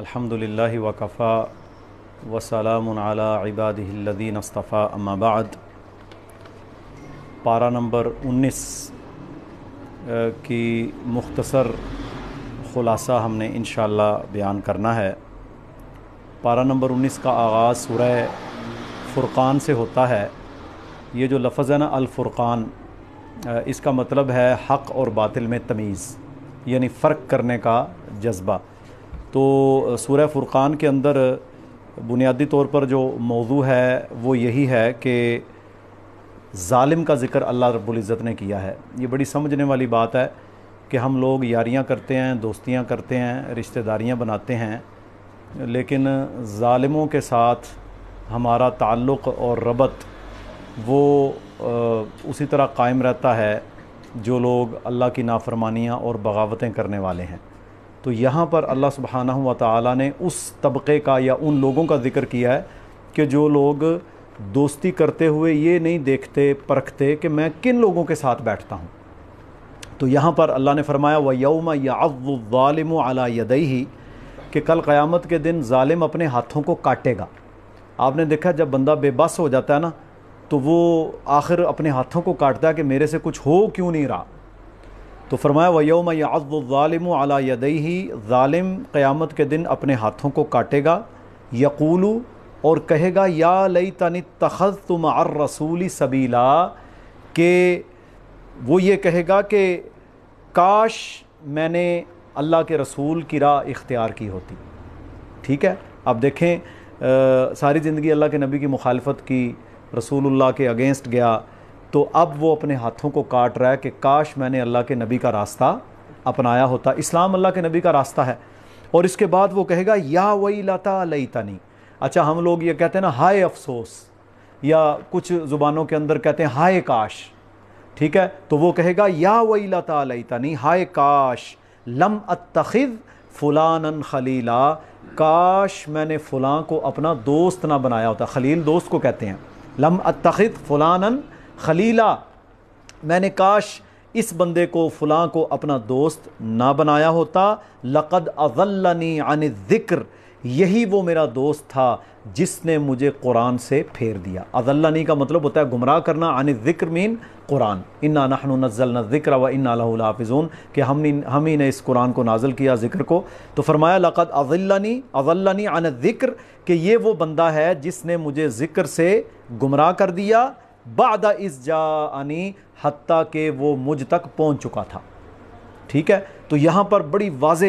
अल्हम्दुलिल्लाह वकफ़ा वसलाम अला इबादिल्लदीन अस्तफ़ा अम्माबाद पारा नंबर उन्नीस की मुख्तसर ख़ुलासा हमने इन बयान करना है पारा नंबर उन्नीस का आगाज़ सूरह फ़ुरक़ान से होता है ये जो लफज है ना अलफ़ुरक़ान इसका मतलब है हक़ और बातिल में तमीज़ यानी फ़र्क करने का जज्बा तो सूर्य फुरक़ान के अंदर बुनियादी तौर पर जो मौजू है वो यही है कि ालिम का ज़िक्र अल्लाह रबुल्ज़त ने किया है ये बड़ी समझने वाली बात है कि हम लोग यारियाँ करते हैं दोस्तियाँ करते हैं रिश्तेदारियाँ बनाते हैं लेकिन ालिमों के साथ हमारा ताल्लुक़ और रबत वो उसी तरह कायम रहता है जो लोग अल्लाह की नाफरमानियाँ और बगावतें करने वाले हैं तो यहाँ पर अल्लाह सुबहाना व ने उस तबक़े का या उन लोगों का ज़िक्र किया है कि जो लोग दोस्ती करते हुए ये नहीं देखते परखते कि मैं किन लोगों के साथ बैठता हूँ तो यहाँ पर अल्लाह ने फरमाया व यौम यावालम अला यदई कि कल क़यामत के दिन ालिम अपने हाथों को काटेगा आपने देखा जब बंदा बेबस हो जाता है ना तो वो आखिर अपने हाथों को काटता है कि मेरे से कुछ हो क्यों नहीं रहा तो फरमाया व्योम याज़ालिम अला यदई ालिम क़यामत के दिन अपने हाथों को काटेगा यकूलू और कहेगा या लई तनि तखज़ तुम अर रसूली सबीला के वो ये कहेगा कि काश मैंने अल्लाह के रसूल की राह इख्तियार की होती ठीक है आप देखें आ, सारी ज़िंदगी अल्लाह के नबी की मुखालफत की रसूलुल्लाह के अगेंस्ट गया तो अब वो अपने हाथों को काट रहा है कि काश मैंने अल्लाह के नबी का रास्ता अपनाया होता इस्लाम अल्लाह के नबी का रास्ता है और इसके बाद वो कहेगा या वही लता लई तनी अच्छा हम लोग ये कहते हैं ना हाय अफसोस या कुछ ज़ुबानों के अंदर कहते हैं हाय काश ठीक है तो वो कहेगा या वही लता लई तनी हाय काश लम अतखिद फ़ुलान खलीला काश मैंने फ़ुलाँ को अपना दोस्त ना बनाया होता खलील दोस्त को कहते हैं लम अतखिद फुलानन खलीला मैंने काश इस बंदे को फ़लाँ को अपना दोस्त ना बनाया होता लक़द अज़ल्लनी अन ज़िक्र यही वो मेरा दोस्त था जिसने मुझे कुरान से फेर दिया अज़ल्लनी का मतलब होता है गुमराह करना अन ज़िक्र मीन कुरान इन्ना नहनु नज़लना ज़िक्र व इन्ना हाफिज़ून कि हम हम ही ने इस कुरान को नाजल किया ज़िक्र को तो फरमाया लक़द अज़ल्लनी अज़ल्लनी अन ज़िक्र कि ये वो बंदा है जिसने मुझे ज़िक्र से गुमराह कर दिया बादा इस जानी हती के वो मुझ तक पहुँच चुका था ठीक है तो यहाँ पर बड़ी वाज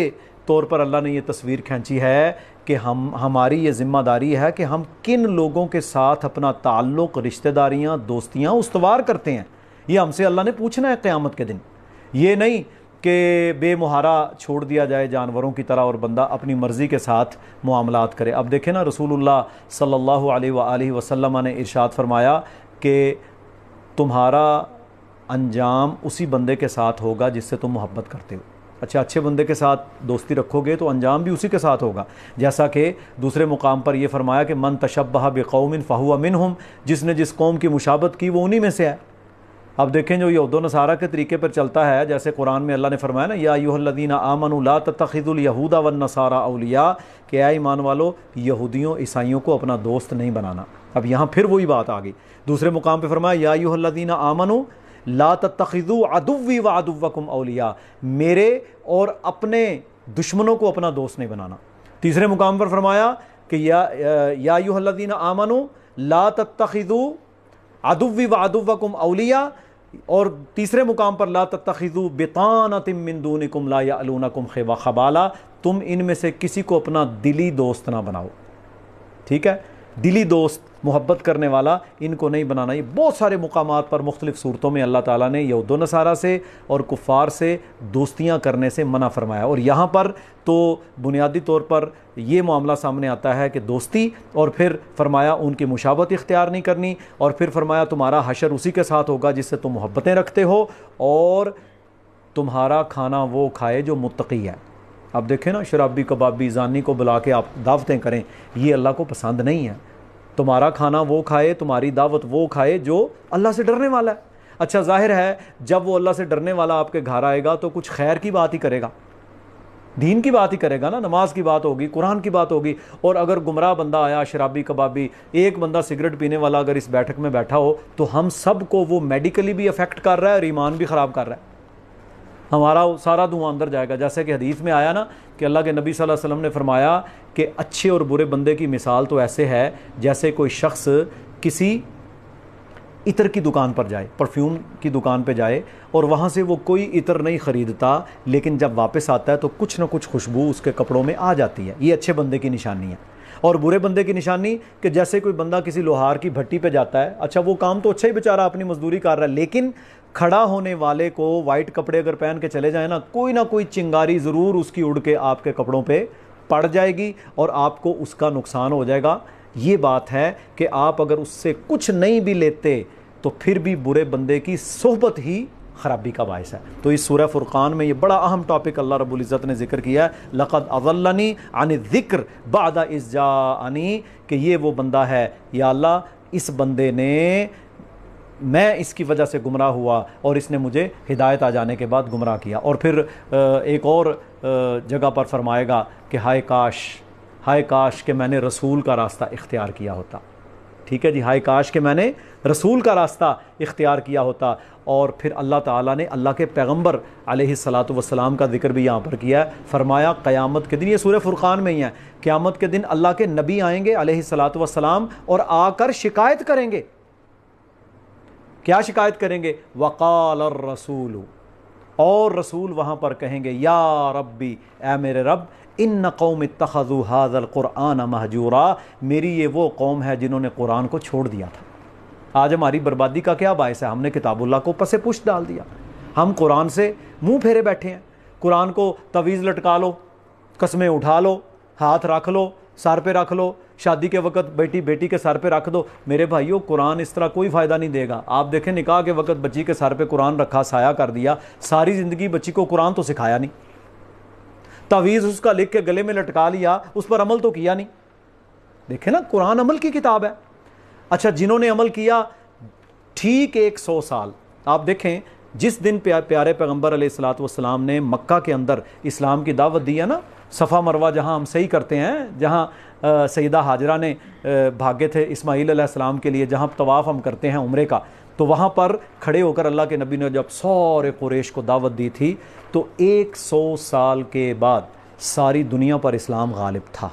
तौर पर अल्लाह ने ये तस्वीर खींची है कि हम हमारी ये ज़िम्मेदारी है कि हम किन लोगों के साथ अपना ताल्लुक़ रिश्तेदारियाँ दोस्तियाँ उसवार करते हैं ये हमसे अल्लाह ने पूछना है क़्यामत के दिन ये नहीं कि बेमुहारा छोड़ दिया जाए जानवरों की तरह और बंदा अपनी मर्ज़ी के साथ मामलात करे अब देखें ना रसूल सल्ला वसलम ने इर्शाद फरमाया कि तुम्हारा अंजाम उसी बंदे के साथ होगा जिससे तुम मोहब्बत करते हो अच्छा अच्छे बंदे के साथ दोस्ती रखोगे तो अंजाम भी उसी के साथ होगा जैसा कि दूसरे मुकाम पर यह फरमाया कि मन बे कौमिन फ़हुआ मिन हम जिसने जिस कौम की मुशाबत की वो उन्हीं में से है अब देखें जो यहूद नसारा के तरीके पर चलता है जैसे कुरान में अल्लाह ने फरमाया ना या यूहदीन आमनला तखिदुलयहूदा वन नसारा अलिया के आ ईमान वालो यहूदियों ईसाइयों को अपना दोस्त नहीं बनाना अब यहाँ फिर वही बात आ गई दूसरे मुकाम पर फरमाया या यूहदीन आमनु ला तखीदु अदुवी व अदुवकुम अलिया मेरे और अपने दुश्मनों को अपना दोस्त नहीं बनाना तीसरे मुकाम पर फरमाया कि या यूहदीन आमनु ला तखीदु अदुवी व अदुवकुम अलिया और तीसरे मुकाम पर ला तखिजू बेताना तिम मिंदून कुमला या अलूना कुम खेवा खबाला तुम इनमें से किसी को अपना दिली दोस्त ना बनाओ ठीक है दिली दोस्त मोहब्बत करने वाला इनको नहीं बनाना ये बहुत सारे मकाम पर मुख्तलिफ़ सूरतों में अल्लाह ताली ने यहूद नसारा से और कुफ़ार से दोस्तियाँ करने से मना फरमाया और यहाँ पर तो बुनियादी तौर पर ये मामला सामने आता है कि दोस्ती और फिर फरमाया उनकी मुशावत इख्तियार नहीं करनी और फिर फरमाया तुम्हारा हशर उसी के साथ होगा जिससे तुम मोहब्बतें रखते हो और तुम्हारा खाना वो खाए जो मुतकी है आप देखें ना शराबी कबाबी जानी को बुला के आप दावतें करें ये अल्लाह को पसंद नहीं है तुम्हारा खाना वो खाए तुम्हारी दावत वो खाए जो अल्लाह से डरने वाला है अच्छा जाहिर है जब वो अल्लाह से डरने वाला आपके घर आएगा तो कुछ खैर की बात ही करेगा दीन की बात ही करेगा ना नमाज की बात होगी कुरान की बात होगी और अगर गुमराह बंदा आया शराबी कबाबी एक बंदा सिगरेट पीने वाला अगर इस बैठक में बैठा हो तो हम सब को वो मेडिकली भी अफेक्ट कर रहा है और ईमान भी ख़राब कर रहा है हमारा सारा धुआं अंदर जाएगा जैसे कि हदीस में आया ना कि अल्लाह के नबी वसल्लम ने फरमाया कि अच्छे और बुरे बंदे की मिसाल तो ऐसे है जैसे कोई शख्स किसी इतर की दुकान पर जाए परफ्यूम की दुकान पर जाए और वहाँ से वो कोई इतर नहीं ख़रीदता लेकिन जब वापस आता है तो कुछ ना कुछ खुशबू उसके कपड़ों में आ जाती है ये अच्छे बंदे की निशानी है और बुरे बंदे की निशानी कि जैसे कोई बंदा किसी लोहार की भट्टी पे जाता है अच्छा वो काम तो अच्छा ही बेचारा अपनी मजदूरी कर रहा है लेकिन खड़ा होने वाले को वाइट कपड़े अगर पहन के चले जाए ना कोई ना कोई चिंगारी ज़रूर उसकी उड़ के आपके कपड़ों पर पड़ जाएगी और आपको उसका नुकसान हो जाएगा ये बात है कि आप अगर उससे कुछ नहीं भी लेते तो फिर भी बुरे बंदे की सोहबत ही खराबी का बायस है तो इस सूर्य फुरकान में ये बड़ा अहम टॉपिक अल्लाह रब्बुल इज़्ज़त ने जिक्र किया है लक़द अवल्लनी अन ज़िक्र बादा इस जा कि ये वो बंदा है या अल्लाह इस बंदे ने मैं इसकी वजह से गुमराह हुआ और इसने मुझे हिदायत आ जाने के बाद गुमराह किया और फिर एक और जगह पर फरमाएगा कि हाय काश हाय काश के मैंने रसूल का रास्ता इख्तियार किया होता ठीक है जी हाय काश के मैंने रसूल का रास्ता इख्तियार किया होता और फिर अल्लाह ताला ने अल्लाह के पैगंबर सलात वसलाम का जिक्र भी यहाँ पर किया है फरमाया क़यामत के दिन ये सूर्य फुरक़ान में ही है क़्यामत के दिन अल्लाह के नबी आएंगे सलात वसलाम और आकर शिकायत करेंगे क्या शिकायत करेंगे वकाल रसूल और रसूल वहाँ पर कहेंगे या रब्बी ए मेरे रब इन न कौम तखज़ु हाजल क़ुरान महजूरा मेरी ये वो कौम है जिन्होंने कुरान को छोड़ दिया था आज हमारी बर्बादी का क्या बायस है हमने किताबुल्ला को पसे पुश डाल दिया हम कुरान से मुंह फेरे बैठे हैं कुरान को तवीज़ लटका लो कस्में उठा लो हाथ रख लो सर पे रख लो शादी के वक्त बेटी बेटी के सर पे रख दो मेरे भाइयों कुरान इस तरह कोई फ़ायदा नहीं देगा आप देखें निकाह के वक्त बच्ची के सर पे कुरान रखा साया कर दिया सारी ज़िंदगी बच्ची को कुरान तो सिखाया नहीं तवीज़ उसका लिख के गले में लटका लिया उस पर अमल तो किया नहीं देखें ना कुरान अमल की किताब है अच्छा जिन्होंने अमल किया ठीक एक सौ साल आप देखें जिस दिन प्यारे पैगम्बर सलात वसलाम ने मक्का के अंदर इस्लाम की दावत दी है ना सफ़ा मरवा जहाँ हम सही करते हैं जहाँ सईदा हाजरा ने भागे थे इस्माईल सलाम के लिए जहाँ तवाफ़ हम करते हैं उम्र का तो वहाँ पर खड़े होकर अल्लाह के नबी ने जब सौरे कुरेश को दावत दी थी तो 100 साल के बाद सारी दुनिया पर इस्लाम गालिब था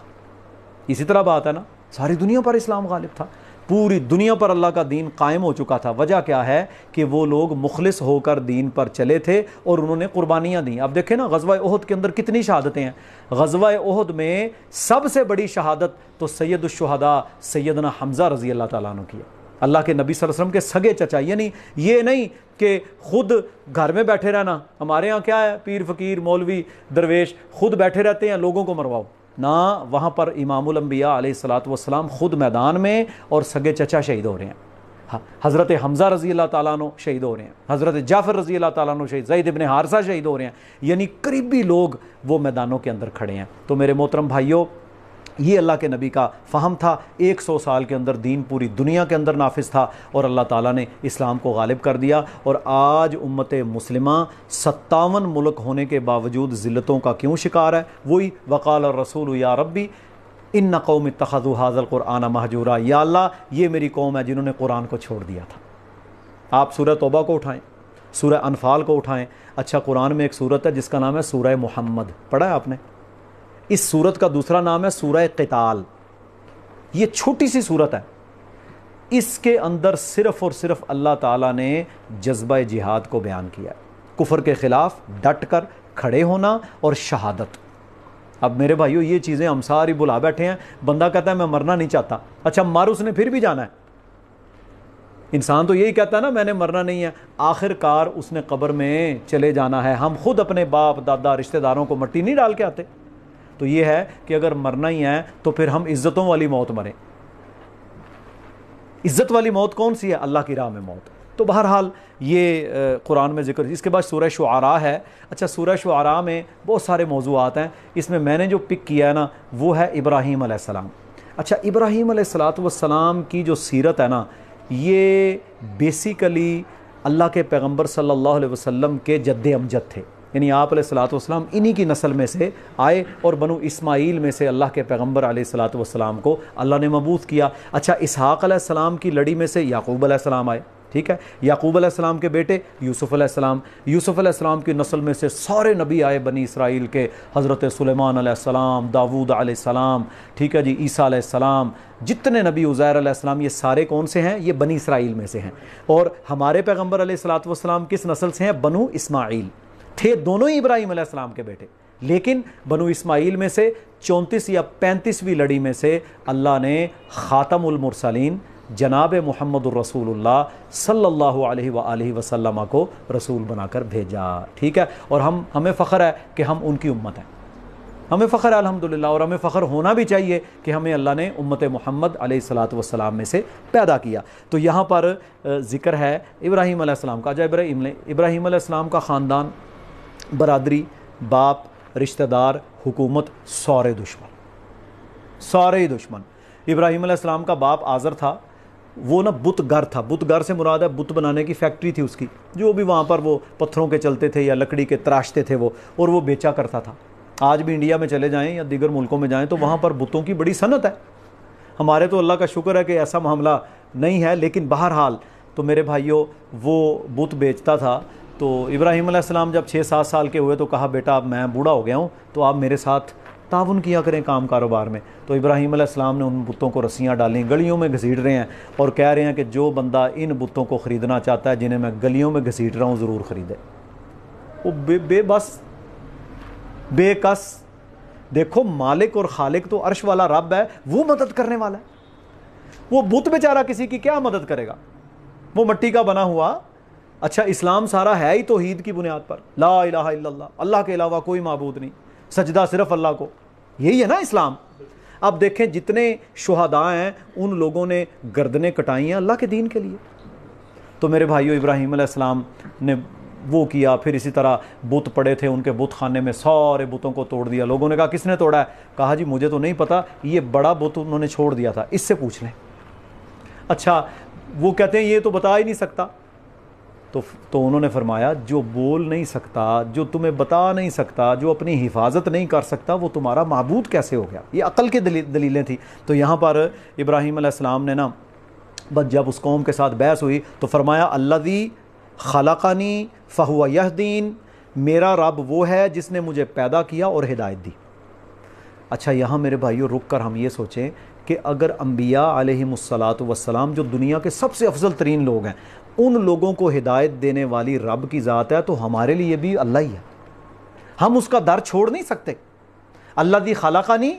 इसी तरह बात है ना सारी दुनिया पर इस्लाम गालिब था पूरी दुनिया पर अल्लाह का दीन कायम हो चुका था वजह क्या है कि वो लोग मुखलिस होकर दीन पर चले थे और उन्होंने कुर्बानियाँ दी अब देखें ना गजवा उहद के अंदर कितनी शहादतें हैं गजवा अहद में सबसे बड़ी शहादत तो सैदुलशहदा सैदना हमज़ा रज़ी अल्लाह तु की अल्लाह के नबी वसल्लम के सगे चचा यानी ये नहीं कि खुद घर में बैठे रहना हमारे यहाँ क्या है पीर फकीर मौलवी दरवेश खुद बैठे रहते हैं लोगों को मरवाओ ना वहाँ पर इमामुल अम्बिया सलाम ख़ुद मैदान में और सगे चचा शहीद हो रहे हैं हाँ, हज़रत हमज़ा रज़ी अल्लाह ताली शहीद हो रहे हैं हज़रत जाफ़र रज़ी अल्लाह ताली शहीद जैद इबन हारसा शहीद हो रहे हैं यानी करीबी लोग वो मैदानों के अंदर खड़े हैं तो मेरे मोहतरम भाइयों ये अल्लाह के नबी का फ़हम था 100 साल के अंदर दीन पूरी दुनिया के अंदर नाफिज था और अल्लाह ताला ने इस्लाम को गालिब कर दिया और आज उम्मत मुस्लिम सत्तावन मुल्क होने के बावजूद ज़िलतों का क्यों शिकार है वही वकाल रसूल या रब्बी इन न कौम तखज़ु हाजल कुराना महजूरा या अल्लाह ये मेरी कौम है जिन्होंने कुरान को छोड़ दिया था आप सूर तोबा को उठाएँ सूर अनफाल को उठाएँ अच्छा कुरान में एक सूरत है जिसका नाम है सूर मोहम्मद पढ़ा है आपने इस सूरत का दूसरा नाम है सूरह कताल ये छोटी सी सूरत है इसके अंदर सिर्फ और सिर्फ अल्लाह ताला ने जज्बा जिहाद को बयान किया कुफर के ख़िलाफ़ डट कर खड़े होना और शहादत अब मेरे भाइयों ये चीज़ें हम सारी बुला बैठे हैं बंदा कहता है मैं मरना नहीं चाहता अच्छा मार उसने फिर भी जाना है इंसान तो यही कहता है ना मैंने मरना नहीं है आखिरकार उसने कब्र में चले जाना है हम खुद अपने बाप दादा रिश्तेदारों को मट्टी नहीं डाल के आते तो ये है कि अगर मरना ही है तो फिर हम इज्जतों वाली मौत मरें इज्जत वाली मौत कौन सी है अल्लाह की राह में मौत तो बहरहाल ये कुरान में जिक्र इसके बाद सूरह शुरा है अच्छा सूरह शुरा में बहुत सारे मौजूद हैं इसमें मैंने जो पिक किया है ना वो है इब्राहीम आसमाम अच्छा इब्राहीम सलाम की जो सीरत है ना ये बेसिकली अल्लाह के पैगम्बर सल्लल्लाहु अलैहि वसल्लम के जद्द अमजद थे यानी आप सलातम इन्हीं की नस्ल में से आए और बनु इसमाइल में से अल्लाह के पैगम्बर सलाम को अल्लाह ने मबूत किया अच्छा इसहाक़ सलाम की लड़ी में से याकूब आसमाम आए ठीक है याकूब आसमाम के बेटे यूसुफ आसमाम यूसुफ आसमाम की नस्ल में से सारे नबी आए बनी इसराइल के हज़रत सुलेमान अलैहिस्सलाम दाऊद आसमाम ठीक है जी ईसा अलैहिस्सलाम जितने नबी उज़ैर आसमाम ये सारे कौन से हैं ये बनी इसराइल में से हैं और हमारे पैगम्बर वसलाम किस नस्ल से हैं बनु इसमाइल थे दोनों ही इब्राहिम अलैहिस्सलाम के बेटे लेकिन बनु इस्माइल में से चौंतीस या पैंतीसवीं लड़ी में से अल्लाह ने ख़ातमुलमरसलिन जनाब मोहम्मद रसूलुल्लाह सल्लल्लाहु अलैहि सल्ला वसल्लम को रसूल बनाकर भेजा ठीक है और हम हमें फ़ख्र है कि हम उनकी उम्मत हैं हमें फ़ख्र है अलहमदिल्ला और हमें फ़ख्र होना भी चाहिए कि हमें अल्लाह ने उम्मत मोहम्मद सलाम में से पैदा किया तो यहाँ पर ज़िक्र है इब्राहिम का अजय इब्राहिम का ख़ानदान बरदरी बाप रिश्तेदार हुकूमत सारे दुश्मन सारे ही दुश्मन इब्राहिम अलैहिस्सलाम का बाप आज़र था वो ना बुतगर था बुतगर से मुराद है बुत बनाने की फैक्ट्री थी उसकी जो भी वहाँ पर वो पत्थरों के चलते थे या लकड़ी के तराशते थे वो और वो बेचा करता था आज भी इंडिया में चले जाएँ या दीगर मुल्कों में जाएँ तो वहाँ पर बुतों की बड़ी सनत है हमारे तो अल्लाह का शुक्र है कि ऐसा मामला नहीं है लेकिन बहरहाल तो मेरे भाइयों वो बुत बेचता था तो इब्राहिम अलैहिस्सलाम जब छः सात साल के हुए तो कहा बेटा अब मैं बूढ़ा हो गया हूँ तो आप मेरे साथ ताउन किया करें काम कारोबार में तो इब्राहिम अलैहिस्सलाम ने उन बुतों को रस्सियाँ डाली गलियों में घसीट रहे हैं और कह रहे हैं कि जो बंदा इन बुतों को ख़रीदना चाहता है जिन्हें मैं गलियों में घसीट रहा हूँ ज़रूर ख़रीदे वो बे बेबस बेकस देखो मालिक और खालिक तो अर्श वाला रब है वो मदद करने वाला है वो बुत बेचारा किसी की क्या मदद करेगा वो मट्टी का बना हुआ अच्छा इस्लाम सारा है ही हीद की बुनियाद पर ला अला अल्लाह के अलावा कोई मबूद नहीं सजदा सिर्फ अल्लाह को यही है ना इस्लाम अब देखें जितने शहदा हैं उन लोगों ने गर्दने कटाई हैं अल्लाह के दीन के लिए तो मेरे भाइयों इब्राहिम आसमाम ने वो किया फिर इसी तरह बुत पड़े थे उनके बुत खाने में सारे बुतों को तोड़ दिया लोगों ने कहा किसने तोड़ा है कहा जी मुझे तो नहीं पता ये बड़ा बुत उन्होंने छोड़ दिया था इससे पूछ लें अच्छा वो कहते हैं ये तो बता ही नहीं सकता तो तो उन्होंने फरमाया जो बोल नहीं सकता जो तुम्हें बता नहीं सकता जो अपनी हिफाजत नहीं कर सकता वो तुम्हारा महबूद कैसे हो गया ये अकल के दली, दलीलें थी तो यहाँ पर इब्राहिम आसमाम ने ना बस जब उस कौम के साथ बहस हुई तो फरमाया अल्लादी खलाकानी फ़हुआ यहदीन मेरा रब वो है जिसने मुझे पैदा किया और हिदायत दी अच्छा यहाँ मेरे भाइयों रुक कर हम ये सोचें कि अगर अम्बिया आलमसलात वसलाम जो दुनिया के सबसे अफजल तरीन लोग हैं उन लोगों को हिदायत देने वाली रब की ज़ात है तो हमारे लिए भी अल्लाह ही है हम उसका दर छोड़ नहीं सकते अल्लाह दी नहीं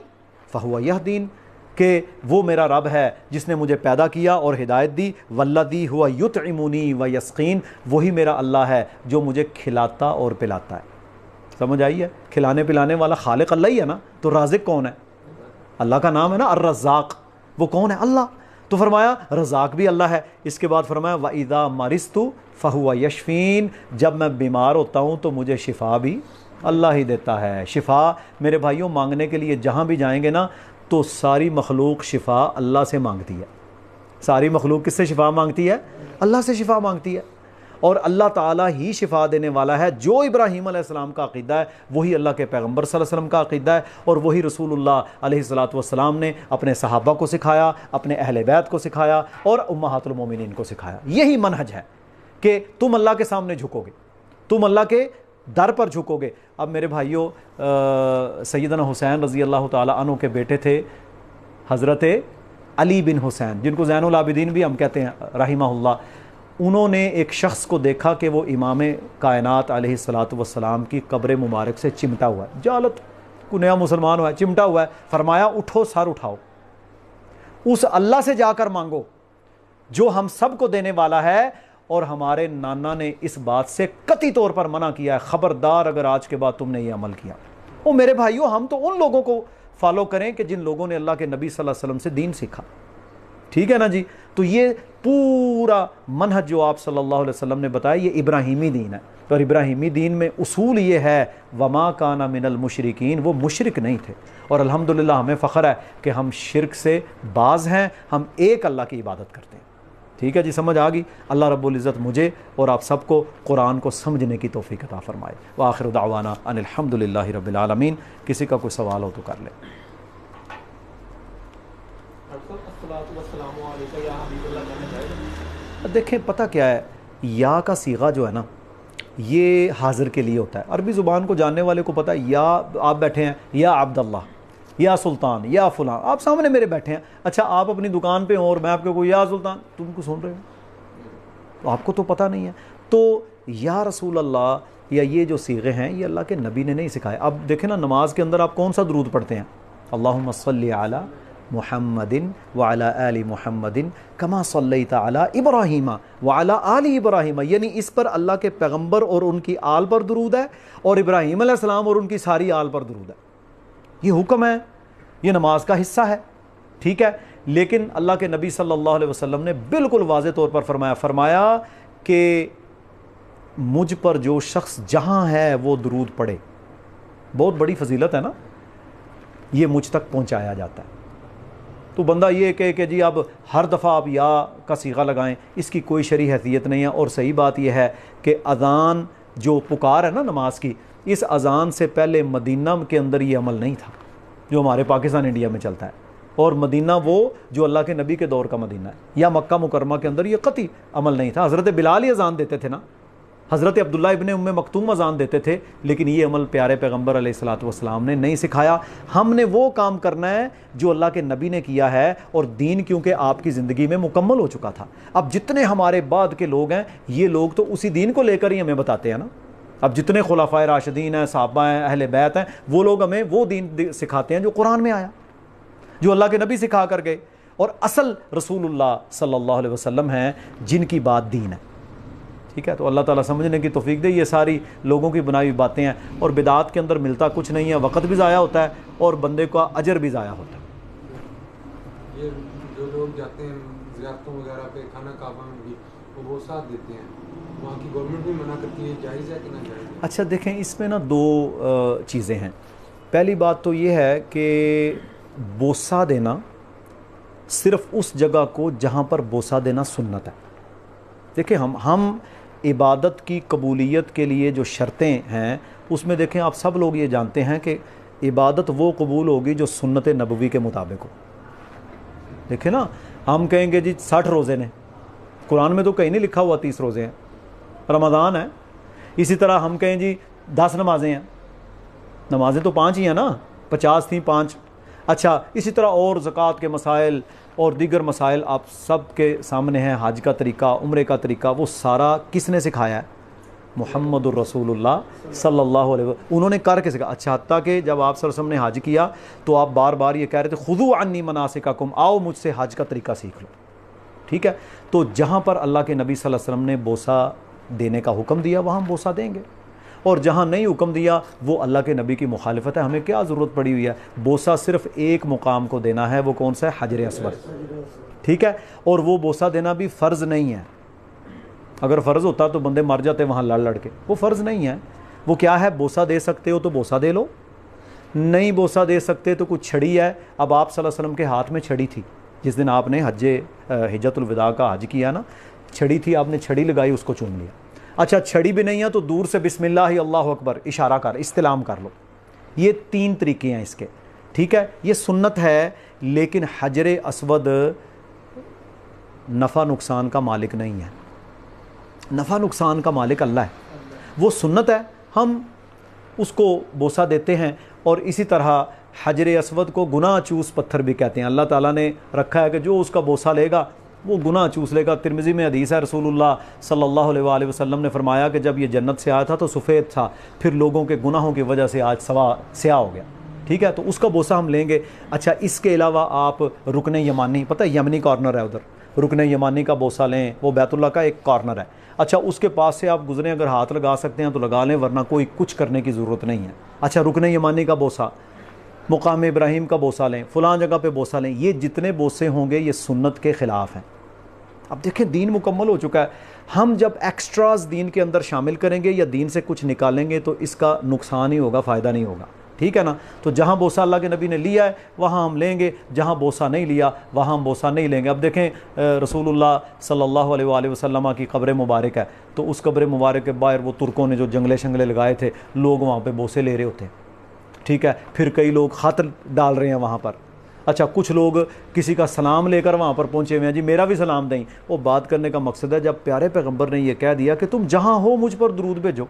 फ़हुआ यह दीन के वो मेरा रब है जिसने मुझे पैदा किया और हिदायत दी वल्ला दी हुआ युत इमूनी व यस्क़ीन वही मेरा अल्लाह है जो मुझे खिलाता और पिलाता है समझ आई है खिलाने पिलाने वाला खालिक अल्लाह ही है ना तो राजिक कौन है अल्लाह का नाम है ना अर्रजाक वो कौन है अल्लाह तो फरमाया रजाक भी अल्लाह है इसके बाद फरमाया वईदा मारिस्तु फ़हुआ यशफ़ीन जब मैं बीमार होता हूँ तो मुझे शिफा भी अल्लाह ही देता है शिफा मेरे भाइयों मांगने के लिए जहाँ भी जाएंगे ना तो सारी मखलूक शिफा अल्लाह से मांगती है सारी मखलूक किससे शिफा मांगती है अल्लाह से शिफा मांगती है और अल्लाह ताला ही शिफा देने वाला है जो इब्राहिम आसमाम का अकीदा है वही अल्लाह के पैगम्बर वसल्लम का अकीदा है और वही रसूलुल्लाह अलैहिस्सलाम ने अपने सहाबा को सिखाया अपने अहल बैत को सिखाया और उम्मातुलमोमिन को सिखाया यही मनहज है कि तुम अल्लाह के सामने झुकोगे तुम अल्लाह के दर पर झुकोगे अब मेरे भाइयों सैदना हुसैन रज़ी अल्लाह तु के बेटे थे हज़रत अली बिन हुसैन जिनको जैनलाबिदीन भी हम कहते हैं रहीमा उन्होंने एक शख्स को देखा कि वो इमाम कायनात सलात वसलाम की कब्र मुबारक से चिमटा हुआ है जालत को नया मुसलमान हुआ है चिमटा हुआ है फरमाया उठो सर उठाओ उस अल्लाह से जाकर मांगो जो हम सब को देने वाला है और हमारे नाना ने इस बात से कति तौर पर मना किया है ख़बरदार अगर आज के बाद तुमने ये अमल किया वो मेरे भाइयों हम तो उन लोगों को फॉलो करें कि जिन लोगों ने अल्लाह के नबी सल्लल्लाहु अलैहि वसल्लम से दीन सीखा ठीक है ना जी तो ये पूरा मनहज जो आप सल्लल्लाहु अलैहि वसल्लम ने बताया ये इब्राहिमी दीन है तो इब्राहिमी दीन में उसूल ये है वमा काना मिनल मुशरकिन वो मुशरक नहीं थे और अल्हम्दुलिल्लाह हमें फ़ख्र है कि हम शिरक से बाज हैं हम एक अल्लाह की इबादत करते हैं ठीक है जी समझ आ गई अल्लाह रबुल्ज़त मुझे और आप सबको कुरान को समझने की तोफ़ी कता फ़रमाए व आखिर दावाना अनिलहमदिल्ला रबालमीन किसी का कोई सवाल हो तो कर लें देखें पता क्या है या का सीगा जो है ना ये हाजिर के लिए होता है अरबी ज़ुबान को जानने वाले को पता है या आप बैठे हैं या अब्दल्ला या सुल्तान या फलां आप सामने मेरे बैठे हैं अच्छा आप अपनी दुकान पे हो और मैं आपके को या सुल्तान तुमको सुन रहे हो तो आपको तो पता नहीं है तो या रसूल अल्लाह या ये जो सीगे हैं ये अल्लाह के नबी ने नहीं सिखाए अब देखें ना नमाज के अंदर आप कौन सा दरूद पढ़ते हैं अल्लाह अला मुहम्मदिन वाला आल मुहम्मदिन कमा सल्लत अला इब्राहिम वाला आल इब्राहिम यानी इस पर अल्लाह के पैगंबर और उनकी आल पर दरूद है और इब्राहिम आसमाम और उनकी सारी आल पर दरूद है ये हुक्म है ये नमाज का हिस्सा है ठीक है लेकिन अल्लाह के नबी सल्लल्लाहु अलैहि वसल्लम ने बिल्कुल वाज तौर पर फरमाया फरमाया कि मुझ पर जो शख्स जहाँ है वो दरूद पढ़े बहुत बड़ी फजीलत है ना ये मुझ तक पहुँचाया जाता है तो बंदा ये कहे कि जी अब हर दफ़ा आप या का सीगा लगाएं इसकी कोई शरी हैसियत नहीं है और सही बात यह है कि अजान जो पुकार है ना नमाज की इस अजान से पहले मदीना के अंदर ये अमल नहीं था जो हमारे पाकिस्तान इंडिया में चलता है और मदीना वो जो अल्लाह के नबी के दौर का मदीना है या मक्का मुकरमा के अंदर ये कति अमल नहीं था हज़रत बिलाल ही अजान देते थे ना हज़रत अब्दुल्ला इबन उम मखतूम अजान देते थे लेकिन ये अमल प्यारे पैगम्बर सलाम ने नहीं सिखाया हमने वो काम करना है जो अल्लाह के नबी ने किया है और दीन क्योंकि आपकी ज़िंदगी में मुकम्मल हो चुका था अब जितने हमारे बाद के लोग हैं ये लोग तो उसी दीन को लेकर ही हमें बताते हैं ना अब जितने खुलाफा राशिदीन हैं साहबा हैं अहल बैत हैं वो लोग हमें वो दीन सिखाते हैं जो कुरान में आया जो अल्लाह के नबी सिखा कर गए और असल रसूल सल्ला अलैहि हैं जिनकी बात दीन है ठीक है तो अल्लाह ताला समझने की तोफ़ी दे ये सारी लोगों की बनाई हुई बातें हैं और बिदात के अंदर मिलता कुछ नहीं है वक़्त भी ज़ाया होता है और बंदे का अजर भी ज़ाया होता है ये जो लोग जाते हैं वगैरह पे खाना काबा में भी वो साथ देते हैं वहाँ की गवर्नमेंट भी मना करती है जायज़ है कि ना जायज़ अच्छा देखें इसमें ना दो चीज़ें हैं पहली बात तो ये है कि बोसा देना सिर्फ़ उस जगह को जहाँ पर बोसा देना सुन्नत है देखिए हम हम इबादत की कबूलियत के लिए जो शर्तें हैं उसमें देखें आप सब लोग ये जानते हैं कि इबादत वो कबूल होगी जो सुन्नत नबवी के मुताबिक हो देखें ना हम कहेंगे जी साठ रोज़े ने कुरान में तो कहीं नहीं लिखा हुआ तीस रोज़े हैं रमज़ान है इसी तरह हम कहें जी दस नमाजें हैं नमाजें तो पाँच ही हैं ना पचास थी पाँच अच्छा इसी तरह और ज़क़़त के मसाइल और दीगर मसाइल आप सब के सामने हैं हज का तरीका उम्र का तरीका वो सारा किसने सिखाया है मोहम्मद रसूलुल्लाह सल्लल्लाहु अलैहि वसल्लम उन्होंने करके सिखा अच्छा हती के जब आप सरसम ने हज किया तो आप बार बार ये कह रहे थे खुदू अन्नी मनासिका कुम आओ मुझसे हज का तरीका सीख लो ठीक है तो जहाँ पर अल्लाह के नबी वसल्लम ने बोसा देने का हुक्म दिया वहाँ हम बोसा देंगे और जहाँ नहीं हुक्म दिया वो अल्लाह के नबी की मुखालफत है हमें क्या ज़रूरत पड़ी हुई है बोसा सिर्फ एक मुकाम को देना है वो कौन सा है हजर असबर ठीक है और वो बोसा देना भी फ़र्ज़ नहीं है अगर फ़र्ज़ होता तो बंदे मर जाते वहाँ लड़ लड़ के वो फ़र्ज़ नहीं है वो क्या है बोसा दे सकते हो तो बोसा दे लो नहीं बोसा दे सकते तो कुछ छड़ी है अब आप वसल्लम के हाथ में छड़ी थी जिस दिन आपने हज हिजतुलविदा का हज किया ना छड़ी थी आपने छड़ी लगाई उसको चुन लिया अच्छा छड़ी भी नहीं है तो दूर से बिस्मिल्लाह ही अल्लाह अकबर इशारा कर इस्तेलाम कर लो ये तीन तरीके हैं इसके ठीक है ये सुन्नत है लेकिन हजर असवद नफ़ा नुकसान का मालिक नहीं है नफ़ा नुकसान का मालिक अल्लाह है वो सुन्नत है हम उसको बोसा देते हैं और इसी तरह हजर असवद को गुनाह चूस पत्थर भी कहते हैं अल्लाह ताला ने रखा है कि जो उसका बोसा लेगा वो गुना चूस लेगा तिरमिजी में हदीस है रसूलुल्लाह सल्लल्लाहु अलैहि वसल्लम ने फरमाया कि जब ये जन्नत से आया था तो सफ़ेद था फिर लोगों के गुनाहों की वजह से आज सवा स्या हो गया ठीक है तो उसका बोसा हम लेंगे अच्छा इसके अलावा आप रुकन यमानी पता है यमनी कॉर्नर है उधर रुकन यमानी का बोसा लें वो बैतुल्ला का एक कॉर्नर है अच्छा उसके पास से आप गुजरें अगर हाथ लगा सकते हैं तो लगा लें वरना कोई कुछ करने की ज़रूरत नहीं है अच्छा रुकन यमानी का बोसा मुकाम इब्राहिम का बोसा लें फ़लाँ जगह पे बोसा लें ये जितने बोसे होंगे ये सुन्नत के ख़िलाफ़ हैं अब देखें दीन मुकम्मल हो चुका है हम जब एक्स्ट्राज दीन के अंदर शामिल करेंगे या दीन से कुछ निकालेंगे तो इसका नुकसान ही होगा फ़ायदा नहीं होगा ठीक है ना तो जहाँ बोसा अल्लाह के नबी ने लिया है वहाँ हम लेंगे जहाँ बोसा नहीं लिया वहाँ हम बोसा नहीं लेंगे अब देखें रसूलुल्लाह सल्लल्लाहु अलैहि वसल्लम की कब्र मुबारक है तो उस कब्र मुबारक के बाहर वो तुर्कों ने जो जंगले शंगले लगाए थे लोग वहाँ पर बोसे ले रहे होते हैं ठीक है फिर कई लोग खत डाल रहे हैं वहाँ पर अच्छा कुछ लोग किसी का सलाम लेकर वहाँ पर पहुँचे हुए हैं जी मेरा भी सलाम दें वो बात करने का मकसद है जब प्यारे पैगम्बर ने यह कह दिया कि तुम जहाँ हो मुझ पर दरूद भेजो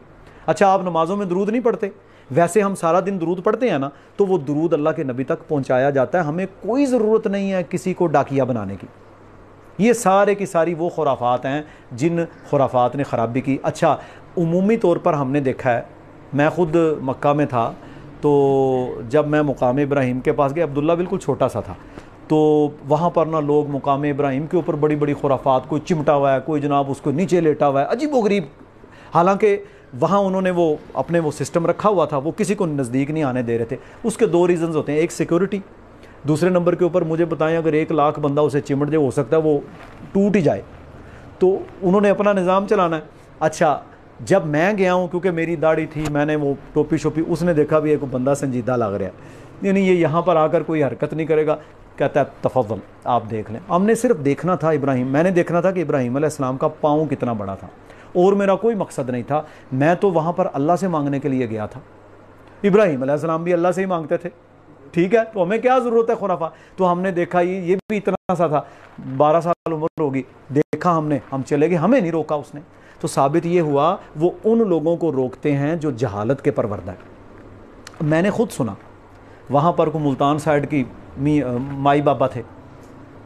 अच्छा आप नमाज़ों में दरूद नहीं पढ़ते वैसे हम सारा दिन दरूद पढ़ते हैं ना तो वो दरूद अल्लाह के नबी तक पहुँचाया जाता है हमें कोई ज़रूरत नहीं है किसी को डाकिया बनाने की ये सारे की सारी वो खुराफात हैं जिन खुराफात ने ख़राबी की अच्छा उमूमी तौर पर हमने देखा है मैं ख़ुद मक्का में था तो जब मैं मुकाम इब्राहिम के पास गया अब्दुल्ला बिल्कुल छोटा सा था तो वहाँ पर ना लोग मुकाम इब्राहिम के ऊपर बड़ी बड़ी खुराफात कोई चिमटा हुआ है कोई जनाब उसको नीचे लेटा हुआ है अजीब व गरीब हालांकि वहाँ उन्होंने वो अपने वो सिस्टम रखा हुआ था वो किसी को नज़दीक नहीं आने दे रहे थे उसके दो रीज़न्स होते हैं एक सिक्योरिटी दूसरे नंबर के ऊपर मुझे बताएं अगर एक लाख बंदा उसे चिमट जाए हो सकता है वो टूट ही जाए तो उन्होंने अपना निज़ाम चलाना है अच्छा जब मैं गया हूँ क्योंकि मेरी दाढ़ी थी मैंने वो टोपी शोपी उसने देखा भी एक बंदा संजीदा लग रहा है यानी ये यहाँ पर आकर कोई हरकत नहीं करेगा कहता है तफजल आप देख लें हमने सिर्फ देखना था इब्राहिम मैंने देखना था कि इब्राहिम अलैहिस्सलाम का पाँव कितना बड़ा था और मेरा कोई मकसद नहीं था मैं तो वहाँ पर अल्लाह से मांगने के लिए गया था इब्राहिम अलैहिस्सलाम भी अल्लाह से ही मांगते थे ठीक है तो हमें क्या ज़रूरत है खुराफा तो हमने देखा ये ये भी इतना सा था बारह साल उम्र होगी देखा हमने हम चले गए हमें नहीं रोका उसने तो साबित ये हुआ वो उन लोगों को रोकते हैं जो जहालत के परवरदा मैंने खुद सुना वहाँ पर को मुल्तान साइड की मी माई बाबा थे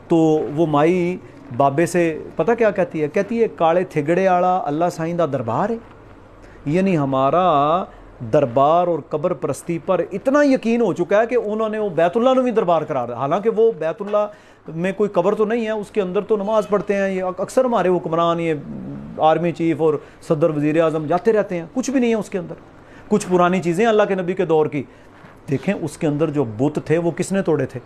तो वो माई बाबे से पता क्या कहती है कहती है काले थिगड़े आला अल्लाह साईं का दरबार है यानी हमारा दरबार और कब्र प्रस्ती पर इतना यकीन हो चुका है कि उन्होंने वो बैतुल्ला भी दरबार करार हालांकि वो बैतुल्ला में कोई कब्र तो नहीं है उसके अंदर तो नमाज़ पढ़ते हैं ये अक्सर हमारे हुक्मरान ये आर्मी चीफ और सदर वज़ी अजम जाते रहते हैं कुछ भी नहीं है उसके अंदर कुछ पुरानी चीज़ें अल्लाह के नबी के दौर की देखें उसके अंदर जो बुत थे वो किसने तोड़े थे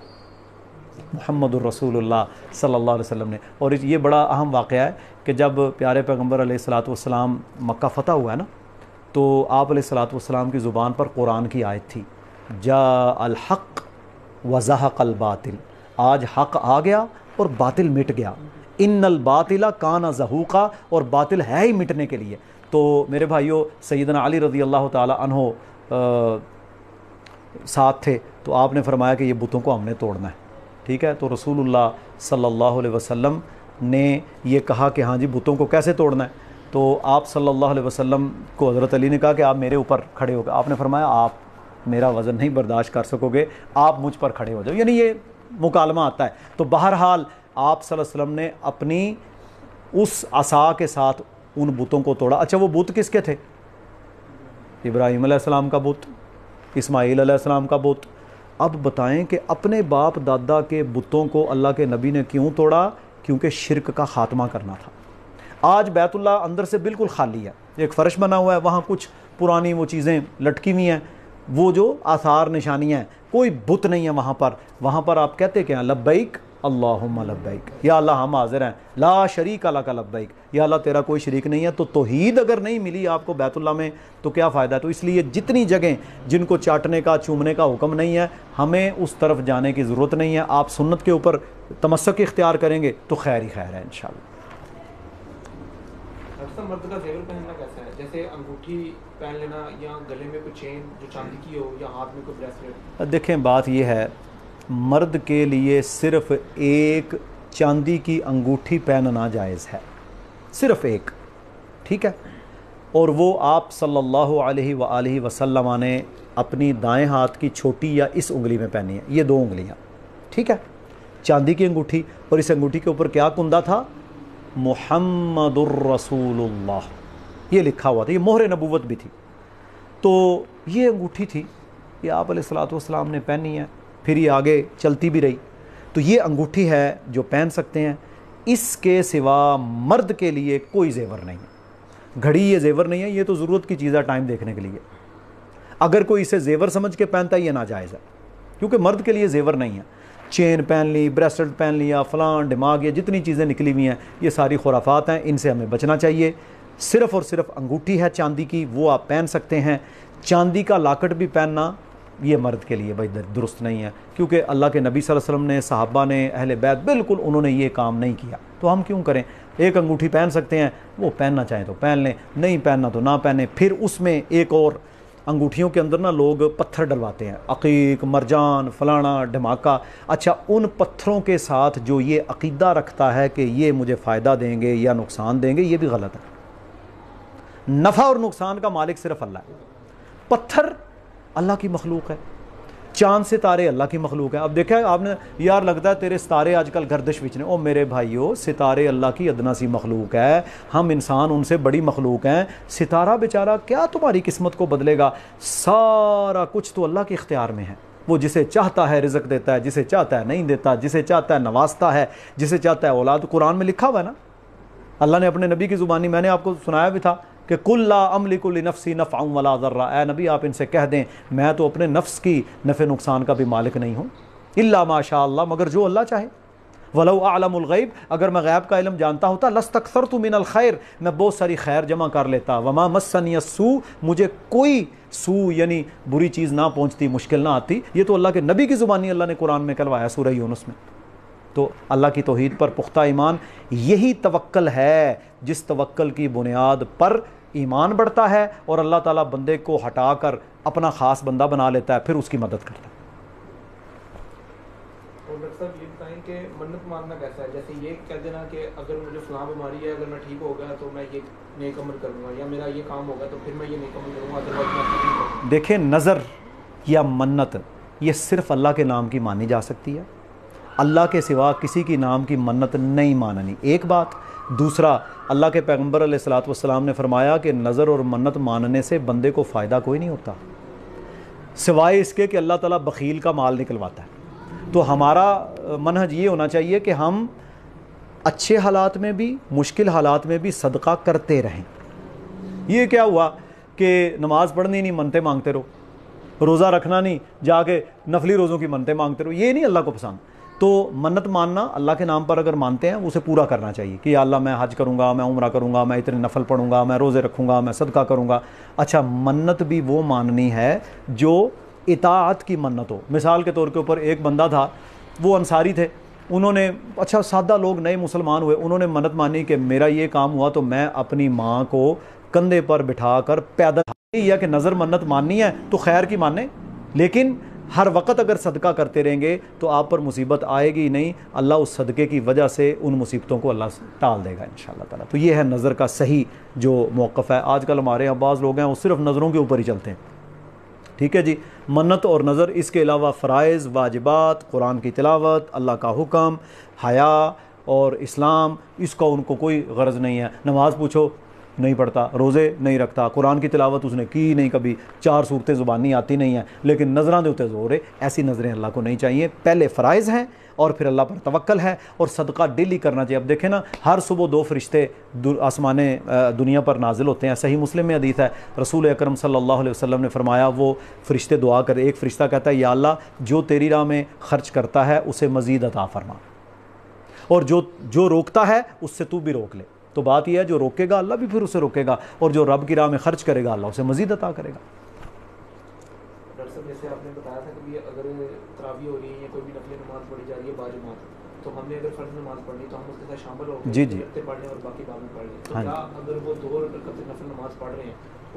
मोहम्मद रसूलुल्लाह सल्लल्लाहु अलैहि वसल्लम ने और ये बड़ा अहम वाक़ है कि जब प्यारे पैगम्बर सलात वसलाम मक्का फ़तह हुआ है ना तो आप सलाम की ज़ुबान पर कुरान की आयत थी जा अलहक वज़ाहक अलबातिल आज हक आ गया और बातिल मिट गया इन अलबातिला काना जहूका और बातिल है ही मिटने के लिए तो मेरे भाइयों सैदना अली रज़ी अल्लाह तहो साथ थे तो आपने फरमाया कि ये बुतों को हमने तोड़ना है ठीक है तो रसूलुल्लाह सल्लल्लाहु अलैहि वसल्लम ने ये कहा कि हाँ जी बुतों को कैसे तोड़ना है तो आप सल्लल्लाहु अलैहि वसल्लम को हज़रत अली ने कहा कि आप मेरे ऊपर खड़े हो गए आपने फरमाया आप मेरा वज़न नहीं बर्दाश्त कर सकोगे आप मुझ पर खड़े हो जाओ यानी ये मुकालमा आता है तो बहरहाल आप वसल्लम ने अपनी उस आसा के साथ उन बुतों को तोड़ा अच्छा वो बुत किसके थे इब्राहिम आसमाम का बुत इस्माईल आसमाम का बुत अब बताएं कि अपने बाप दादा के बुतों को अल्लाह के नबी ने क्यों तोड़ा क्योंकि शिरक का ख़ात्मा करना था आज बैतुल्ला अंदर से बिल्कुल खाली है एक फ़र्श बना हुआ है वहाँ कुछ पुरानी वो चीज़ें लटकी हुई हैं वो जो आसार निशानियाँ हैं कोई बुत नहीं है वहाँ पर वहाँ पर आप कहते क्या लब्बैक अल्लाहुम्मा लब्बैक या अल्लाह हम हाजिर हैं ला शरीक अला का लब्बैक या अल्लाह तेरा कोई शरीक नहीं है तो तोहीद अगर नहीं मिली आपको बैतुल्ला में तो क्या फ़ायदा तो इसलिए जितनी जगह जिनको चाटने का चूमने का हुक्म नहीं है हमें उस तरफ जाने की ज़रूरत नहीं है आप सुन्नत के ऊपर तमस्क इख्तियार करेंगे तो खैर ही खैर है इन पाकिस्तान मर्द का जेवर पहनना कैसा है जैसे अंगूठी पहन लेना या गले में कोई चेन जो चांदी की हो या हाथ में कोई ब्रेसलेट देखें बात यह है मर्द के लिए सिर्फ एक चांदी की अंगूठी पहनना जायज़ है सिर्फ एक ठीक है और वो आप सल्लल्लाहु अलैहि सल्ला वसल्लम ने अपनी दाएं हाथ की छोटी या इस उंगली में पहनी है ये दो उंगलियां ठीक है चांदी की अंगूठी और इस अंगूठी के ऊपर क्या कुंदा था रसूलुल्लाह ये लिखा हुआ था ये मोहर नबूवत भी थी तो ये अंगूठी थी ये आप सलाम ने पहनी है फिर ये आगे चलती भी रही तो ये अंगूठी है जो पहन सकते हैं इसके सिवा मर्द के लिए कोई जेवर नहीं है घड़ी ये जेवर नहीं है ये तो ज़रूरत की चीज़ है टाइम देखने के लिए अगर कोई इसे जेवर समझ के पहनता है ये नाजायज़ है क्योंकि मर्द के लिए जेवर नहीं है चेन पहन ली ब्रेसलेट पहन लिया फ़लान दिमाग या जितनी चीज़ें निकली हुई हैं ये सारी खुराफात हैं इनसे हमें बचना चाहिए सिर्फ़ और सिर्फ अंगूठी है चांदी की वो आप पहन सकते हैं चांदी का लाकट भी पहनना ये मर्द के लिए भाई दुरुस्त नहीं है क्योंकि अल्लाह के नबी वसल्लम ने साहबा ने अहल बैत बिल्कुल उन्होंने ये काम नहीं किया तो हम क्यों करें एक अंगूठी पहन सकते हैं वो पहनना चाहें तो पहन लें नहीं पहनना तो ना पहने फिर उसमें एक और अंगूठियों के अंदर ना लोग पत्थर डलवाते हैं अकीक मरजान फलाना धमाका अच्छा उन पत्थरों के साथ जो ये अकीदा रखता है कि ये मुझे फ़ायदा देंगे या नुकसान देंगे ये भी गलत है नफ़ा और नुकसान का मालिक सिर्फ अल्लाह है पत्थर अल्लाह की मखलूक है चांद सितारे अल्लाह की मखलूक है अब देखा है आपने यार लगता है तेरे सितारे आजकल गर्दिश बिच ने ओ मेरे भाइयों सितारे अल्लाह की अदना सी मखलूक है हम इंसान उनसे बड़ी मखलूक हैं सितारा बेचारा क्या तुम्हारी किस्मत को बदलेगा सारा कुछ तो अल्लाह के इख्तियार में है वो जिसे चाहता है रिजक देता है जिसे चाहता है नहीं देता जिसे चाहता है नवाजता है जिसे चाहता है औलाद कुरान में लिखा हुआ है ना अल्लाह ने अपने नबी की ज़ुबानी मैंने आपको सुनाया भी था कि कुल्ला अमलिकुल नफ़सी नफ़ आऊँ वाला ज़र्रा ए नबी आप इनसे कह दें मैं तो अपने नफ्स की नफ़े नुकसान का भी मालिक नहीं हूँ इल्ला माशा मगर जो अल्लाह चाहे वलो आलमगैब अगर मैं गैब का इलम जानता होता लस्त अक्सर तो मिनल खैर मैं बहुत सारी खैर जमा कर लेता वमा मसन सू मुझे कोई सू यानी बुरी चीज़ ना पहुँचती मुश्किल ना आती ये तो अल्लाह के नबी की ज़ुबानी अल्लाह ने कुरान में करवाया सूर यूनस में तो अल्लाह की तोहद पर पुख्ता ईमान यही तवक्ल है जिस तवक्ल की बुनियाद पर ईमान बढ़ता है और अल्लाह ताला बंदे को हटाकर अपना ख़ास बंदा बना लेता है फिर उसकी मदद करता है देखे तो, तो फिर नज़र या मन्नत ये सिर्फ अल्लाह के नाम की मानी जा सकती है अल्लाह के सिवा किसी की नाम की मन्नत नहीं माननी एक बात दूसरा अल्लाह के पैगम्बर सलाम ने फरमाया कि नज़र और मन्नत मानने से बंदे को फ़ायदा कोई नहीं होता सिवाय इसके कि अल्लाह ताला बखील का माल निकलवाता है तो हमारा मनहज ये होना चाहिए कि हम अच्छे हालात में भी मुश्किल हालात में भी सदका करते रहें ये क्या हुआ कि नमाज़ पढ़नी नहीं मनते मांगते रहो रोज़ा रखना नहीं जाके नफली रोज़ों की मनते मांगते रहो ये नहीं अल्लाह को पसंद तो मन्नत मानना अल्लाह के नाम पर अगर मानते हैं उसे पूरा करना चाहिए कि अल्लाह मैं हज करूँगा मैं उम्र करूँगा मैं इतने नफल पढ़ूँगा मैं रोज़े रखूँगा मैं सदका करूँगा अच्छा मन्नत भी वो माननी है जो इतात की मन्नत हो मिसाल के तौर के ऊपर एक बंदा था वो अंसारी थे उन्होंने अच्छा सादा लोग नए मुसलमान हुए उन्होंने मन्नत मानी कि मेरा ये काम हुआ तो मैं अपनी माँ को कंधे पर बिठा कर पैदल या कि नज़र मन्नत माननी है तो खैर की माने लेकिन हर वक्त अगर सदका करते रहेंगे तो आप पर मुसीबत आएगी नहीं अल्लाह उस सदक़े की वजह से उन मुसीबतों को अल्लाह टाल देगा इन ताला तो ये है नज़र का सही जो मौक़ है आजकल हमारे यहाँ बाज़ लोग हैं वो सिर्फ नज़रों के ऊपर ही चलते हैं ठीक है जी मन्नत और नज़र इसके अलावा फ़रज़ वाजबात कुरान की तिलावत अल्लाह का हुक्म हया और इस्लाम इसका उनको कोई गर्ज़ नहीं है नमाज़ पूछो नहीं पढ़ता रोज़े नहीं रखता कुरान की तिलावत उसने की ही नहीं कभी चार सूरतें ज़ुबानी आती नहीं हैं लेकिन नज़र के उत्ते जोर है ऐसी नज़रें अल्लाह को नहीं चाहिए पहले फ़राइज़ हैं और फिर अल्लाह पर तवक्ल है और सदका डेली करना चाहिए अब देखें ना हर सुबह दो फरिश्ते आसमान दुनिया पर नाजिल होते हैं सही मुस्लिम में अदीत है रसूल अक्रम सम ने फरमाया वो फरिश्ते दुआ कर एक फ़रिश्ता कहता है या अल्लाह जो तेरी राह में खर्च करता है उसे मज़ीद अता फरमा और जो जो रोकता है उससे तू भी रोक ले तो बात यह है जो रोकेगा अल्लाह भी फिर उसे रोकेगा और जो रब की राह में खर्च करेगा अल्लाह उसे मजीद अता करेगा तो तो जी जी तो हाँ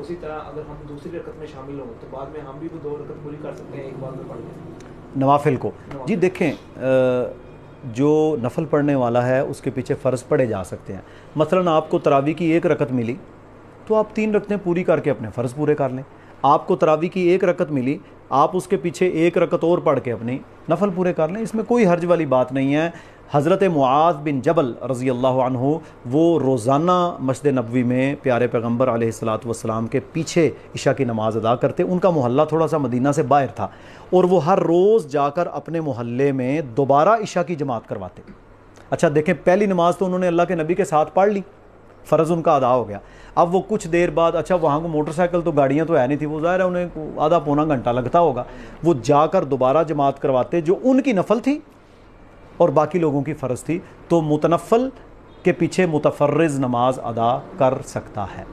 उसी तरह अगर हम दूसरी रकत में शामिल हों तो बाद में हम भी वो दो रकत पूरी कर सकते हैं एक में पढ़ लें नवाफिल को जी देखें जो नफल पढ़ने वाला है उसके पीछे फ़र्ज़ पढ़े जा सकते हैं मसलन आपको तरावी की एक रकत मिली तो आप तीन रकतें पूरी करके अपने फ़र्ज़ पूरे कर लें आपको तरावी की एक रकत मिली आप उसके पीछे एक रकत और पढ़ के अपनी नफल पूरे कर लें इसमें कोई हर्ज वाली बात नहीं है हज़रत मुआज़ बिन जबल रज़ी अल्लाह वो रोज़ाना मस्जिद नबवी में प्यारे पैगम्बर आसलाम के पीछे इशा की नमाज़ अदा करते उनका मोहल्ला थोड़ा सा मदीना से बाहर था और वो हर रोज़ जाकर अपने मोहल्ले में दोबारा इशा की जमात करवाते अच्छा देखें पहली नमाज़ तो उन्होंने अल्लाह के नबी के साथ पढ़ ली फ़र्ज़ उनका अदा हो गया अब वो कुछ देर बाद अच्छा वहाँ को मोटरसाइकिल तो गाड़ियाँ तो है नहीं थी वो ज़ाहिर है उन्हें आधा पौना घंटा लगता होगा वो जाकर दोबारा जमात करवाते जो उनकी नफल थी और बाकी लोगों की फ़र्ज़ थी तो मुतनफ़ल के पीछे मुतफरज़ नमाज अदा कर सकता है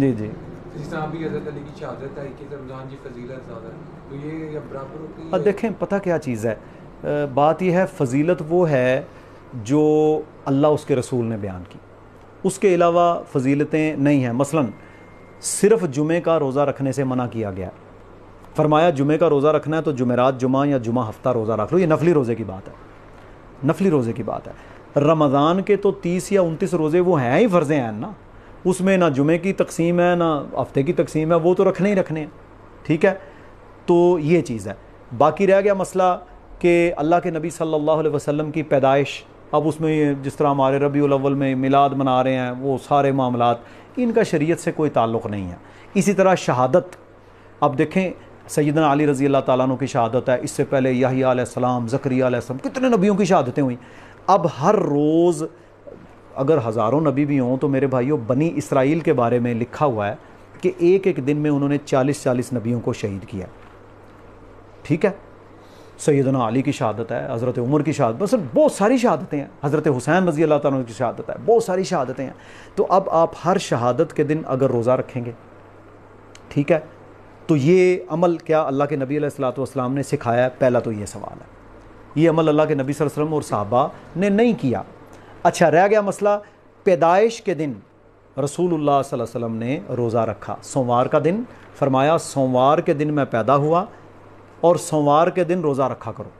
जी जी तो अब देखें पता क्या चीज़ है बात यह है फजीलत वो है जो अल्लाह उसके रसूल ने बयान की उसके अलावा फजीलतें नहीं हैं मसलन सिर्फ़ जुमे का रोज़ा रखने से मना किया गया फरमाया जुमे का रोज़ा रखना है तो जुमेरात जुमा या जुमा हफ्ता रोज़ा रख लो ये नफली रोज़े की बात है नफली रोज़े की बात है रमज़ान के तो तीस या उनतीस रोज़े वो हैं ही फ़र्ज़ हैं ना उसमें ना जुमे की तकसीम है ना हफ्ते की तकसीम है वो तो रखने ही रखने हैं ठीक है तो ये चीज़ है बाकी रह गया मसला कि अल्लाह के नबी सल्लल्लाहु अलैहि वसल्लम की पैदाइश अब उसमें जिस तरह हमारे रबी अव्वल में मिलाद मना रहे हैं वो सारे मामला इनका शरीयत से कोई ताल्लुक़ नहीं है इसी तरह शहादत अब देखें सैदन अली रज़ी अल्लाह तु की शहादत है इससे पहले याहीम ज़क्रियाम कितने नबियों की शहादतें हुई अब हर रोज़ अगर हज़ारों नबी भी हों तो मेरे भाइयों बनी इसराइल के बारे में लिखा हुआ है कि एक एक दिन में उन्होंने चालीस चालीस नबियों को शहीद किया ठीक है सैदना अली की शहादत है हज़रत उमर की शहादत बस बहुत सारी शहादतें हैं हज़रत हुसैन रजी अल्लाह तु की शहादत है बहुत सारी शहादतें हैं तो अब आप हर शहादत के दिन अगर रोज़ा रखेंगे ठीक है तो ये अमल क्या अल्लाह के नबी सलाम ने सिखाया है पहला तो ये सवाल है ये अमल अल्लाह के नबी वसल्लम और साहबा ने नहीं किया अच्छा रह गया मसला पैदाइश के दिन रसूल वसम ने रोज़ा रखा सोमवार का दिन फरमाया सोमवार के दिन मैं पैदा हुआ और सोमवार के दिन रोज़ा रखा करो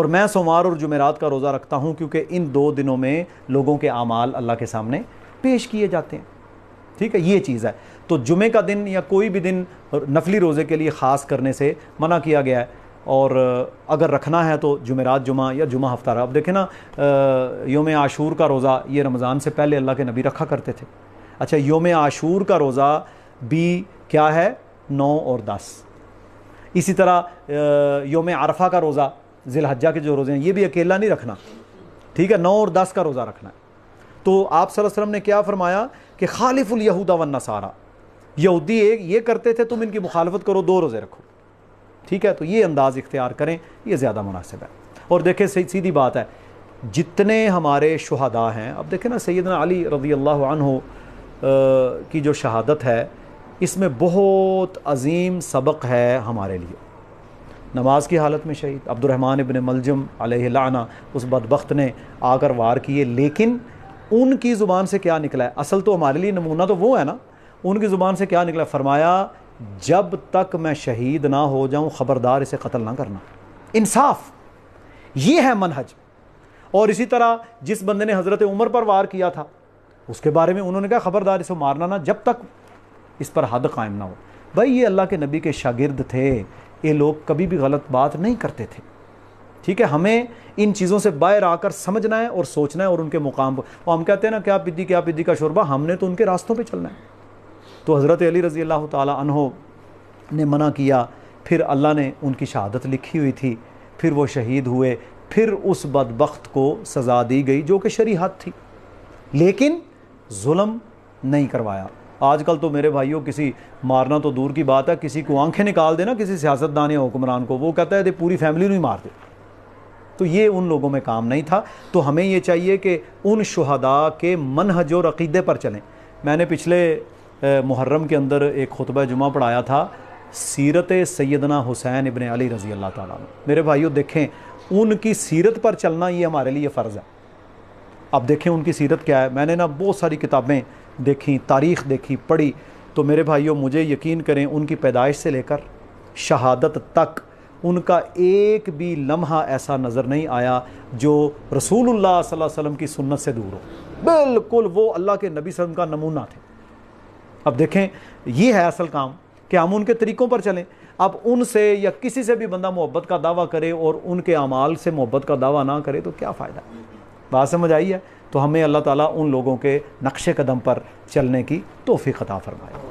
और मैं सोमवार और जुमेरात का रोज़ा रखता हूँ क्योंकि इन दो दिनों में लोगों के आमाल अल्लाह के सामने पेश किए जाते हैं ठीक है ये चीज़ है तो जुमे का दिन या कोई भी दिन नफली रोज़े के लिए ख़ास करने से मना किया गया है और अगर रखना है तो जुमेरात जुमा या जुमा रहा अब देखें ना योम आशूर का रोज़ा ये रमज़ान से पहले अल्लाह के नबी रखा करते थे अच्छा योम आशूर का रोज़ा भी क्या है नौ और दस इसी तरह योम आरफा का रोज़ा जिलहजा के जो रोज़े हैं ये भी अकेला नहीं रखना ठीक है नौ और दस का रोज़ा रखना है तो आप सल्लल्लाहु अलैहि वसल्लम ने क्या फरमाया कि खालिफुल यहूदा वन नसारा यहूदी एक ये करते थे तुम इनकी मुखालफत करो दो रोज़े रखो ठीक है तो ये अंदाज़ इख्तियार करें ये ज़्यादा मुनासिब है और देखें सीधी बात है जितने हमारे शहदा हैं अब देखें ना सैदना अली रज़ी अल्लाह की जो शहादत है इसमें बहुत अजीम सबक है हमारे लिए नमाज की हालत में शहीद अब्दुलरहमान इबन मलजम आलाना उस बदबख्त ने आकर वार किए लेकिन उनकी ज़ुबान से क्या निकला है असल तो हमारे लिए नमूना तो वो है ना उनकी ज़ुबान से क्या निकला फरमाया जब तक मैं शहीद ना हो जाऊँ ख़बरदार इसे कत्ल ना करना इंसाफ ये है मनहज और इसी तरह जिस बंदे ने हज़रत उमर पर वार किया था उसके बारे में उन्होंने कहा ख़बरदार इसे मारना ना जब तक इस पर हद कायम ना हो भाई ये अल्लाह के नबी के शागिर्द थे ये लोग कभी भी गलत बात नहीं करते थे ठीक है हमें इन चीज़ों से बाहर आकर समझना है और सोचना है और उनके मुकाम पर और तो हम कहते हैं ना क्या पिद्दी क्या पिद्दी का शोरबा हमने तो उनके रास्तों पर चलना है तो हज़रत अली रज़ी अल्लाह तहो ने मना किया फिर अल्लाह ने उनकी शहादत लिखी हुई थी फिर वो शहीद हुए फिर उस बदबख्त को सज़ा दी गई जो कि शरी हद थी लेकिन जुल्म नहीं करवाया आजकल तो मेरे भाइयों किसी मारना तो दूर की बात है किसी को आंखें निकाल देना किसी सियासतदान या हुक्मरान को वो कहता है पूरी फैमिली नहीं मार दे तो ये उन लोगों में काम नहीं था तो हमें ये चाहिए कि उन शहदा के मनहज और अक़ीदे पर चलें मैंने पिछले मुहर्रम के अंदर एक खुतब जुमा पढ़ाया था सीरत सैदना हुसैन इबन अली रज़ी अल्लाह ताला मेरे भाइयों देखें उनकी सीरत पर चलना ये हमारे लिए फ़र्ज़ है अब देखें उनकी सीरत क्या है मैंने ना बहुत सारी किताबें देखी तारीख़ देखी पढ़ी तो मेरे भाइयों मुझे यकीन करें उनकी पैदाइश से लेकर शहादत तक उनका एक भी लम्हा ऐसा नज़र नहीं आया जो रसूलुल्लाह सल्लल्लाहु अलैहि वसल्लम की सुन्नत से दूर हो बिल्कुल वो अल्लाह के नबी वसल्लम का नमूना थे अब देखें ये है असल काम कि हम उनके तरीक़ों पर चलें अब उनसे या किसी से भी बंदा मोहब्बत का दावा करे और उनके अमाल से मोहब्बत का दावा ना करे तो क्या फ़ायदा बात समझ आई है तो हमें अल्लाह ताला उन लोगों के नक्शे कदम पर चलने की तोहफ़ी ख़ता फरमाए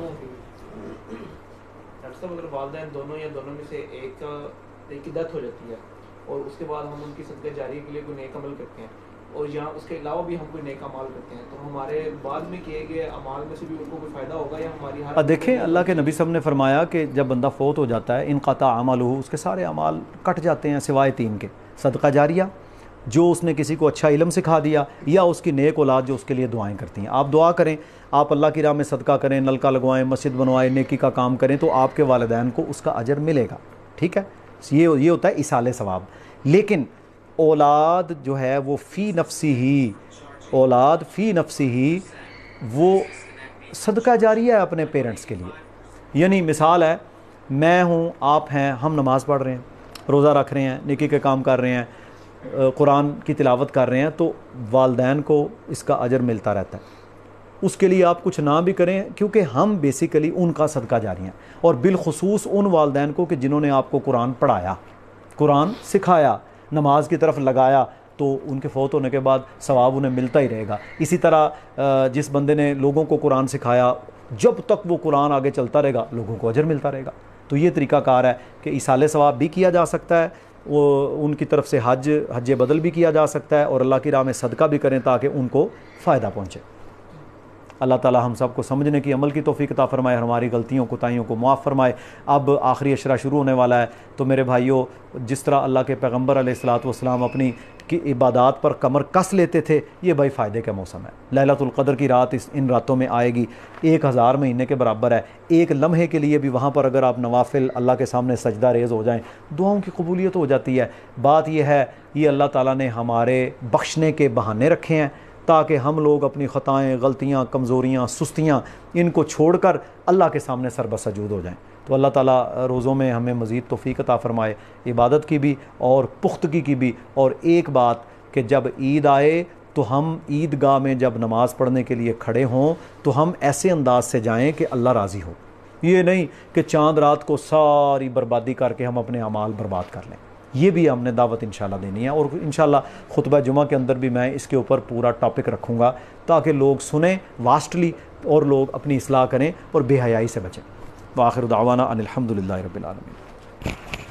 दोनों या दोनों में से एक नेक की डेथ हो जाती है और उसके बाद हम उनकी सदका जारी के लिए कोई नेक अमल करते हैं और यहाँ उसके अलावा भी हम कोई नेक अमाल करते हैं तो हमारे बाद में किए गए अमाल में से भी उनको कोई फ़ायदा होगा या हमारी हार देखें अल्लाह के नबी सब ने फरमाया कि जब बंदा फोत हो जाता है इन क़ता अमल हो उसके सारे अमाल कट जाते हैं सिवाय तीन के सदका जारिया जो उसने किसी को अच्छा इलम सिखा दिया या उसकी नेक औलाद जो उसके लिए दुआएं करती हैं आप दुआ करें आप अल्लाह की राह में सदका करें नलका लगवाएं मस्जिद बनवाएं नेकी का काम करें तो आपके वालदान को उसका अजर मिलेगा ठीक है ये ये होता है इसाल सवाब लेकिन औलाद जो है वो फ़ी नफसी ही औलाद फ़ी नफसी ही वो सदका जारी है अपने पेरेंट्स के लिए यानी मिसाल है मैं हूँ आप हैं हम नमाज़ पढ़ रहे हैं रोज़ा रख रहे हैं निकी के काम कर रहे हैं कुरान की तिलावत कर रहे हैं तो वालदेन को इसका अजर मिलता रहता है उसके लिए आप कुछ ना भी करें क्योंकि हम बेसिकली उनका सदका जारी हैं और बिलखसूस उन वालदेन को कि जिन्होंने आपको कुरान पढ़ाया कुरान सिखाया नमाज की तरफ लगाया तो उनके फ़ौत होने के बाद सवाब उन्हें मिलता ही रहेगा इसी तरह जिस बंदे ने लोगों को कुरान सिखाया जब तक वो कुरान आगे चलता रहेगा लोगों को अजर मिलता रहेगा तो ये तरीक़ाकार है कि इसाले सवाब भी किया जा सकता है वो उनकी तरफ से हज हज बदल भी किया जा सकता है और अल्लाह की राह में सदका भी करें ताकि उनको फ़ायदा पहुँचे अल्लाह ताला हम सबको समझने की अमल की तोफ़ी कता फ़रमाए हमारी गलतियों कोताहीियों को मुआफ़ फ़रमाए अब आखिरी अशरा शुरू होने वाला है तो मेरे भाइयों जिस तरह अल्लाह के पैगम्बर सलाम अपनी की इबादत पर कमर कस लेते थे ये भाई फ़ायदे का मौसम है लहलातुल्क़दर की रात इस इन रातों में आएगी एक हज़ार महीने के बराबर है एक लम्हे के लिए भी वहाँ पर अगर आप नवाफिल अल्लाह के सामने सजदा रेज़ हो जाएँ दुआओं की कबूलियत हो जाती है बात यह है ये अल्लाह ताला ने हमारे बख्शने के बहाने रखे हैं ताकि हम लोग अपनी ख़ताएँ गलतियाँ कमज़ोरियाँ सुस्तियाँ इनको छोड़ कर अल्लाह के सामने सरबसजूद हो जाएँ तो अल्लाह ताला रोज़ों में हमें मज़ीद तोफ़ीक फ़रमाए इबादत की भी और पुख्तगी की भी और एक बात कि जब ईद आए तो हम ईदगाह में जब नमाज़ पढ़ने के लिए खड़े हों तो हम ऐसे अंदाज से जाएँ कि अल्लाह राज़ी हो ये नहीं कि चांद रात को सारी बर्बादी करके हम अपने अमाल बर्बाद कर लें ये भी हमने दावत इन देनी है और इन खुतबा जुमा के अंदर भी मैं इसके ऊपर पूरा टॉपिक रखूँगा ताकि लोग सुने वास्टली और लोग अपनी असलाह करें और बेहयाई से बचें वाखिर दावाना अनिलहमदिल्ला रबालमीन